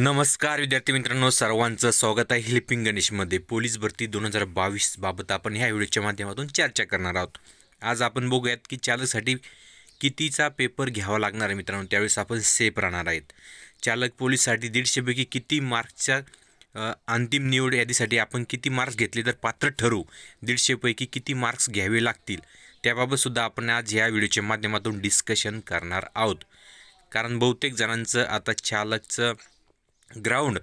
नमस्कार विद्यार्थी मित्रांनो सर्वांचं स्वागत आहे हेल्पिंग गणेशमध्ये पोलीस भरती दोन हजार बावीस बाबत आपण ह्या व्हिडिओच्या माध्यमातून चर्चा करणार आहोत आज आपण बघूयात की चालकसाठी कितीचा पेपर घ्यावा लागणार आहे मित्रांनो त्यावेळेस आपण सेफ राहणार आहेत चालक पोलीससाठी दीडशेपैकी किती मार्क्सच्या अंतिम निवड यादीसाठी आपण किती मार्क्स घेतले तर पात्र ठरू दीडशेपैकी किती मार्क्स घ्यावे लागतील त्याबाबतसुद्धा आपण आज ह्या व्हिडिओच्या माध्यमातून डिस्कशन करणार आहोत कारण बहुतेक जणांचं आता चालकचं ग्राउंड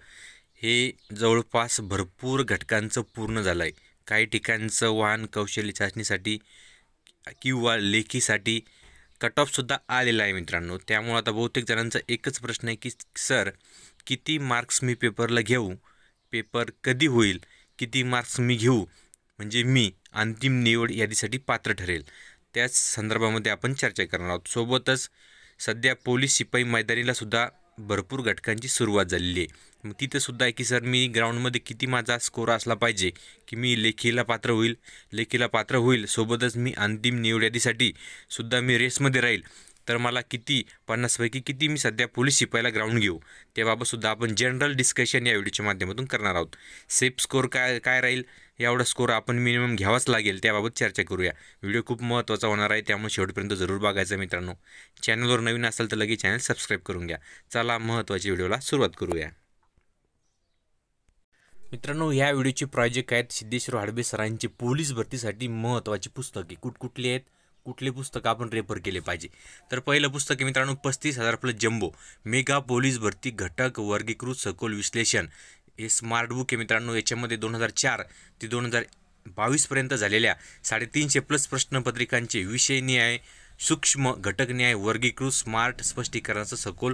हे जवळपास भरपूर घटकांचं पूर्ण झालं आहे काही ठिकाणचं वाहन कौशल्य चाचणीसाठी किंवा लेखीसाठी कट ऑफसुद्धा आलेला आहे मित्रांनो त्यामुळं आता बहुतेक जणांचा एकच प्रश्न आहे की सर किती मार्क्स मी पेपरला घेऊ पेपर कधी होईल किती मार्क्स मी घेऊ म्हणजे मी अंतिम निवड यादीसाठी पात्र ठरेल त्याच संदर्भामध्ये आपण चर्चा करणार आहोत सोबतच सध्या पोलीस शिपाई मैदानीला सुद्धा भरपूर घटकांची सुरुवात झालेली आहे मग तिथंसुद्धा की सर मी ग्राउंडमध्ये किती माझा स्कोर असला पाहिजे की मी लेखीला पात्र होईल लेखीला पात्र होईल सोबतच मी अंतिम निवड्यादीसाठी सुद्धा मी रेसमध्ये राहील तर मला किती पन्नासपैकी किती मी सध्या पोलीस शिपायला ग्राउंड घेऊ त्याबाबतसुद्धा आपण जनरल डिस्कशन या व्हिडिओच्या माध्यमातून करणार आहोत सेफ स्कोर काय काय राहील एवढा स्कोर आपण मिनिमम घ्यावाच लागेल त्याबाबत चर्चा करूया व्हिडिओ खूप महत्त्वाचा होणार आहे त्यामुळे शेवटपर्यंत जरूर बघायचं मित्रांनो चॅनलवर नवीन असाल तर लगेच चॅनल सबस्क्राईब करून घ्या चला महत्त्वाच्या व्हिडिओला सुरुवात करूया मित्रांनो ह्या व्हिडिओचे प्रोजेक्ट आहेत सिद्धेश्वर हाडबे सरांची पोलीस भरतीसाठी महत्त्वाची पुस्तके कुठकुठली आहेत कुठले पुस्तक आपण रेफर केले पाहिजे तर पहिलं पुस्तक आहे मित्रांनो पस्तीस हजार प्लस जम्बो मेगा पोलीस भरती घटक वर्गीकृत सखोल विश्लेषण हे स्मार्ट बुक आहे मित्रांनो याच्यामध्ये दोन हजार चार ते दोन हजार बावीसपर्यंत झालेल्या साडेतीनशे प्लस प्रश्नपत्रिकांचे विषय न्याय सूक्ष्म घटक न्याय वर्गीकृत स्मार्ट स्पष्टीकरणाचं सखोल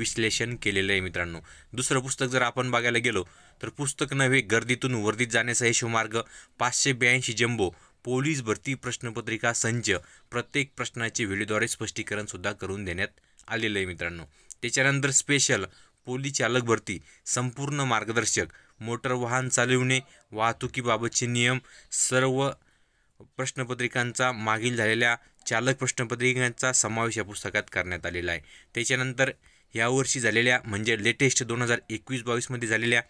विश्लेषण केलेलं आहे मित्रांनो दुसरं पुस्तक जर आपण बघायला गेलो तर पुस्तक नव्हे गर्दीतून वर्दीत जाण्याचा शिवमार्ग पाचशे ब्याऐंशी जम्बो पोलीस भरती प्रश्नपत्रिका संच प्रत्येक प्रश्नाचे व्हिडिओद्वारे स्पष्टीकरण सुद्धा करून देण्यात आलेलं आहे मित्रांनो त्याच्यानंतर स्पेशल पोलीस चालक भरती संपूर्ण मार्गदर्शक मोटर वाहन चालविणे वाहतुकीबाबतचे नियम सर्व प्रश्नपत्रिकांचा मागील झालेल्या चालक प्रश्नपत्रिकांचा समावेश या पुस्तकात करण्यात आलेला आहे त्याच्यानंतर यावर्षी झालेल्या म्हणजे लेटेस्ट दोन हजार एकवीस बावीसमध्ये झालेल्या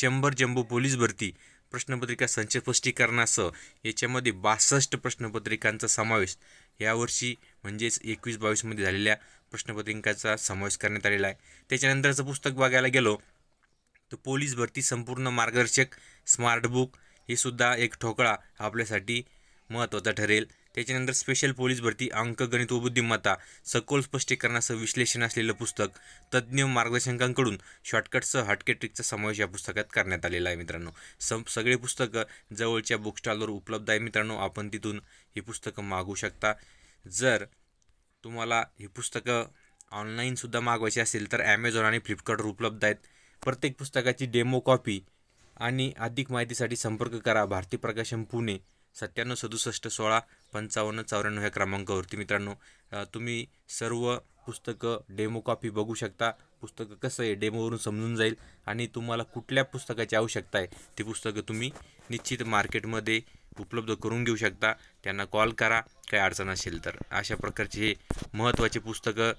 शंभर जम्बो पोलीस भरती प्रश्नपत्रिका संच स्पष्टीकरणासह याच्यामध्ये बासष्ट प्रश्नपत्रिकांचा समावेश यावर्षी म्हणजेच एकवीस बावीसमध्ये झालेल्या प्रश्नपत्रिकांचा समावेश करण्यात आलेला आहे त्याच्यानंतरचं पुस्तक बघायला गेलो तर पोलीस भरती संपूर्ण मार्गदर्शक स्मार्ट बुक हे सुद्धा एक ठोकळा आपल्यासाठी महत्त्वाचा ठरेल त्याच्यानंतर स्पेशल पोलीस भरती अंक गणित व बुद्धिमत्ता सखोल स्पष्टीकरणाचं विश्लेषण असलेलं पुस्तक तज्ज्ञ मार्गदर्शकांकडून शॉर्टकटसह हटके ट्रिकचा समावेश या पुस्तकात करण्यात आलेला आहे मित्रांनो सम सगळे पुस्तकं जवळच्या बुकस्टॉलवर उपलब्ध आहे मित्रांनो आपण तिथून ही पुस्तकं मागू शकता जर तुम्हाला ही पुस्तकं ऑनलाईनसुद्धा मागवायची असेल तर ॲमेझॉन आणि फ्लिपकार्टवर उपलब्ध आहेत प्रत्येक पुस्तकाची डेमो कॉपी आणि अधिक माहितीसाठी संपर्क करा भारती प्रकाशन पुणे सत्त्याण्णव सदुसष्ट सोळा पंचावन्न चौऱ्याण्णव ह्या क्रमांकावरती मित्रांनो तुम्ही सर्व पुस्तकं डेमो कॉपी बघू शकता पुस्तकं कसं आहे डेमोवरून समजून जाईल आणि तुम्हाला कुठल्या पुस्तकाची आवश्यकता आहे ती पुस्तकं तुम्ही निश्चित मार्केटमध्ये उपलब्ध करून घेऊ शकता त्यांना कॉल करा काही अडचण असेल तर अशा प्रकारचे हे महत्त्वाचे पुस्तकं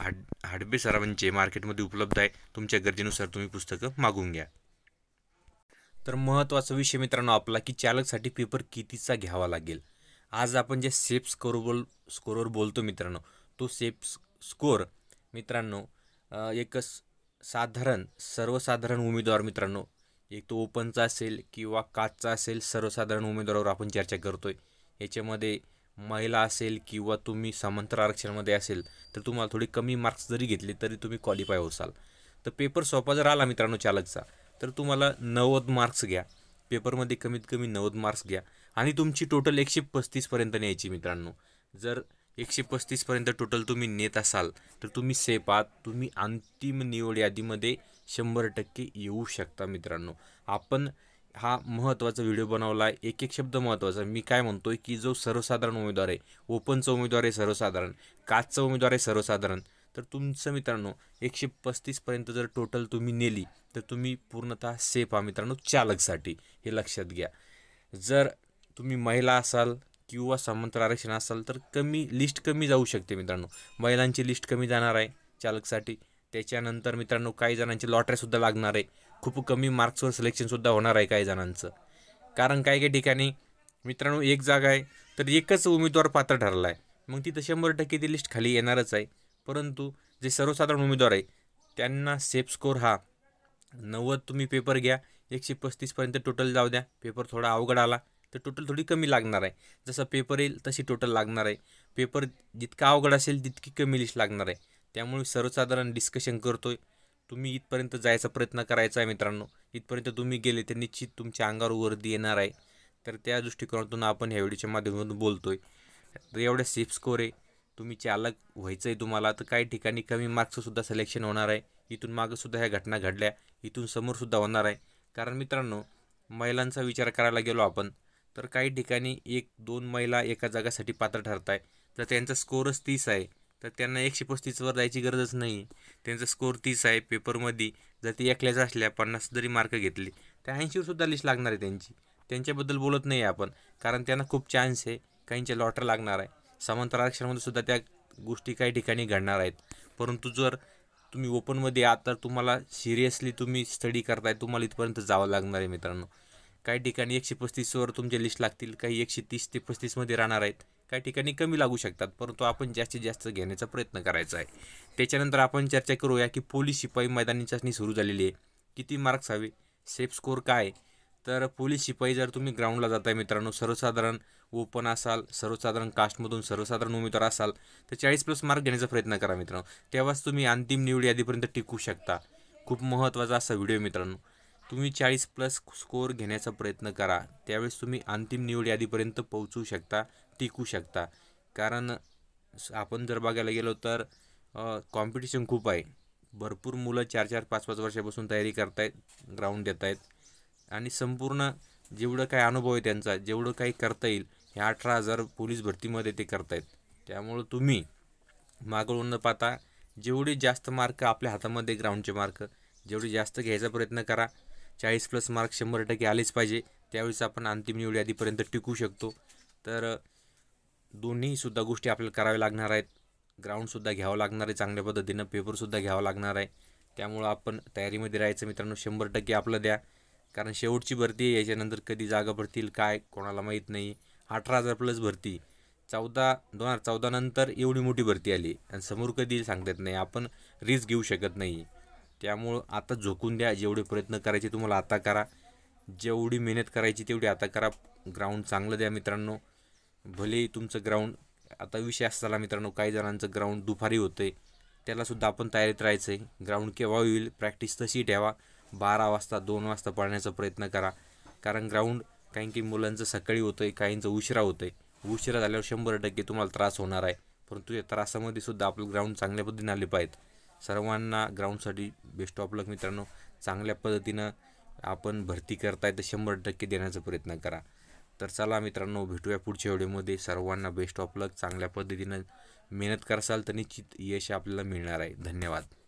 हाड हाडबे सरावांचे मार्केटमध्ये उपलब्ध आहे तुमच्या गरजेनुसार तुम्ही पुस्तकं मागून घ्या तर महत्त्वाचा विषय मित्रांनो आपला की चालकसाठी पेपर कितीचा घ्यावा लागेल आज आपण जे सेफ स्कोरबोल स्कोरवर बोलतो मित्रांनो तो सेफ स्कोर मित्रांनो एक साधारण सर्वसाधारण उमेदवार मित्रांनो एक तो ओपनचा असेल किंवा काचचा असेल सर्वसाधारण उमेदवारावर आपण चर्चा करतो आहे याच्यामध्ये महिला असेल किंवा तुम्ही समांतर आरक्षणामध्ये असेल तर तुम्हाला थोडी कमी मार्क्स जरी घेतले तरी तुम्ही क्वालिफाय होसाल तर पेपर सोपा जर आला मित्रांनो चालकचा तर तुम्हाला नव्वद मार्क्स घ्या पेपरमध्ये कमीत कमी नव्वद मार्क्स घ्या आणि तुमची टोटल एकशे पस्तीसपर्यंत न्यायची मित्रांनो जर एकशे पस्तीसपर्यंत टोटल तुम्ही नेत असाल तर तुम्ही सेफ आहात तुम्ही अंतिम निवड यादीमध्ये शंभर टक्के येऊ शकता मित्रांनो आपण हा महत्त्वाचा व्हिडिओ बनवला आहे एक एक शब्द महत्त्वाचा मी काय म्हणतो आहे की जो सर्वसाधारण उमेदवार आहे ओपनचा उमेदवार आहे सर्वसाधारण काचचा उमेदवार आहे सर्वसाधारण तर तुमचं मित्रांनो एकशे पस्तीसपर्यंत जर टोटल तुम्ही नेली तर तुम्ही पूर्णतः सेफ आहात मित्रांनो चालकसाठी हे लक्षात घ्या जर तुम्ही महिला असाल किंवा समांतर आरक्षण असाल तर कमी लिस्ट कमी जाऊ शकते मित्रांनो महिलांची लिस्ट कमी जाणार आहे चालकसाठी त्याच्यानंतर मित्रांनो काही जणांची लॉटरीसुद्धा लागणार आहे खूप कमी मार्क्सवर सिलेक्शनसुद्धा होणार आहे काही जणांचं कारण काही काही ठिकाणी मित्रांनो एक जागा आहे तर एकच उमेदवार पात्र ठरला आहे मग तिथं शंभर टक्के ती लिस्ट खाली येणारच आहे परंतु जे सर्वसाधारण उमेदवार आहे त्यांना सेफ स्कोर हा नव्वद तुम्ही पेपर घ्या एकशे पस्तीसपर्यंत टोटल जाऊ द्या पेपर थोडा अवघड आला तर टोटल थोडी कमी लागणार आहे जसं पेपर येईल तशी टोटल लागणार आहे पेपर जितका अवघड असेल तितकी कमी लिस्ट लागणार आहे त्यामुळे सर्वसाधारण डिस्कशन करतो आहे तुम्ही इथपर्यंत जायचा प्रयत्न करायचा आहे मित्रांनो इथपर्यंत तुम्ही गेले तर निश्चित तुमच्या अंगावर वर्दी येणार आहे तर त्या दृष्टिकोनातून आपण ह्या व्हिडिओच्या माध्यमातून बोलतो आहे तर एवढ्या सेफ स्कोर आहे तुम्ही चालक व्हायचं आहे तुम्हाला तर काही ठिकाणी कमी मार्क्ससुद्धा सिलेक्शन होणार आहे इथून मागंसुद्धा ह्या घटना घडल्या इथून समोरसुद्धा होणार आहे कारण मित्रांनो महिलांचा विचार करायला गेलो आपण तर काही ठिकाणी एक दोन महिला एका जागासाठी पात्र ठरत आहे तर त्यांचा स्कोरच तीस आहे तर त्यांना एकशे पस्तीसवर जायची गरजच नाही त्यांचा स्कोअर तीस आहे पेपरमध्ये जर ती एकल्याच असल्या पन्नास जरी मार्क घेतले तर ऐंशीवरसुद्धा लिस्ट लागणार आहे त्यांची त्यांच्याबद्दल बोलत नाही आपण कारण त्यांना खूप चान्स आहे काहींच्या लॉटर लागणार आहे समांतर आरक्षणामध्ये सुद्धा त्या गोष्टी काही ठिकाणी घडणार आहेत परंतु जर तुम्ही ओपनमध्ये आहात तर तुम्हाला सिरियसली तुम्ही स्टडी करताय तुम्हाला इथपर्यंत जावं लागणार आहे मित्रांनो काही ठिकाणी एकशे पस्तीसवर तुमचे लिस्ट लागतील काही एकशे तीस ते पस्तीसमध्ये राहणार आहेत काही ठिकाणी कमी लागू शकतात परंतु आपण जास्तीत जास्त घेण्याचा प्रयत्न करायचा आहे त्याच्यानंतर आपण चर्चा करूया की पोलीस शिपाई मैदानी चाचणी सुरू झालेली आहे किती मार्क्स हवे सेफ स्कोर काय तर पोलीस शिपाई जर तुम्ही ग्राउंडला आहे मित्रांनो सर्वसाधारण ओपन असाल सर्वसाधारण कास्टमधून सर्वसाधारण उमेदवार असाल तर चाळीस प्लस मार्क घेण्याचा प्रयत्न करा मित्रांनो तेव्हाच तुम्ही अंतिम निवड यादीपर्यंत टिकू शकता खूप महत्त्वाचा असा व्हिडिओ मित्रांनो तुम्ही चाळीस प्लस स्कोअर घेण्याचा प्रयत्न करा त्यावेळेस तुम्ही अंतिम निवड यादीपर्यंत पोहोचू शकता टिकू शकता कारण आपण जर बघायला गेलो तर कॉम्पिटिशन खूप आहे भरपूर मुलं चार चार पाच पाच वर्षापासून तयारी करतायत ग्राउंड देत आहेत आणि संपूर्ण जेवढं काही अनुभव आहे त्यांचा जेवढं काही करता येईल हे अठरा हजार पोलीस भरतीमध्ये ते करतायत त्यामुळं तुम्ही मागवून न पाहता जेवढे जास्त मार्क आपल्या हातामध्ये ग्राउंडचे मार्क जेवढे जास्त घ्यायचा प्रयत्न करा चाळीस प्लस मार्क शंभर टक्के आलेच पाहिजे त्यावेळेस आपण अंतिम निवडी आधीपर्यंत टिकू शकतो तर दोन्हीसुद्धा गोष्टी आपल्याला कराव्या लागणार आहेत ग्राउंडसुद्धा घ्यावं लागणार आहे चांगल्या पद्धतीनं पेपरसुद्धा घ्यावं लागणार आहे त्यामुळं आपण तयारीमध्ये राहायचं मित्रांनो शंभर टक्के आपलं द्या कारण शेवटची भरती आहे याच्यानंतर कधी जागा भरतील काय कोणाला माहीत नाही अठरा हजार प्लस भरती चौदा दोन हजार चौदानंतर एवढी मोठी भरती आली आणि समोर कधी सांगता येत नाही आपण रिस्क घेऊ शकत नाही त्यामुळं आता झोकून द्या जेवढे प्रयत्न करायचे तुम्हाला आता करा जेवढी मेहनत करायची तेवढी आता करा ग्राउंड चांगलं द्या मित्रांनो भले तुमचं ग्राउंड आता विषय असला मित्रांनो काही जणांचं ग्राउंड दुपारी होतं आहे त्यालासुद्धा आपण तयारीत राहायचं आहे ग्राउंड केव्हा होईल प्रॅक्टिस तशी ठेवा बारा वाजता दोन वाजता पळण्याचा प्रयत्न करा कारण ग्राउंड काही की मुलांचं सकाळी होतं आहे काहींचं उशिरा होतं आहे उशिरा झाल्यावर शंभर टक्के तुम्हाला त्रास होणार आहे परंतु या त्रासामध्ये सुद्धा आपलं ग्राउंड चांगल्या पद्धतीने आले पाहिजेत सर्वांना ग्राउंडसाठी बेस्ट ऑफ लक मित्रांनो चांगल्या पद्धतीनं आपण भरती करताय तर शंभर टक्के देण्याचा प्रयत्न करा तर चला मित्रांनो भेटूया पुढच्या व्हिडिओमध्ये सर्वांना बेस्ट ऑफ लक चांगल्या पद्धतीनं मेहनत करसाल तर निश्चित यश आपल्याला मिळणार आहे धन्यवाद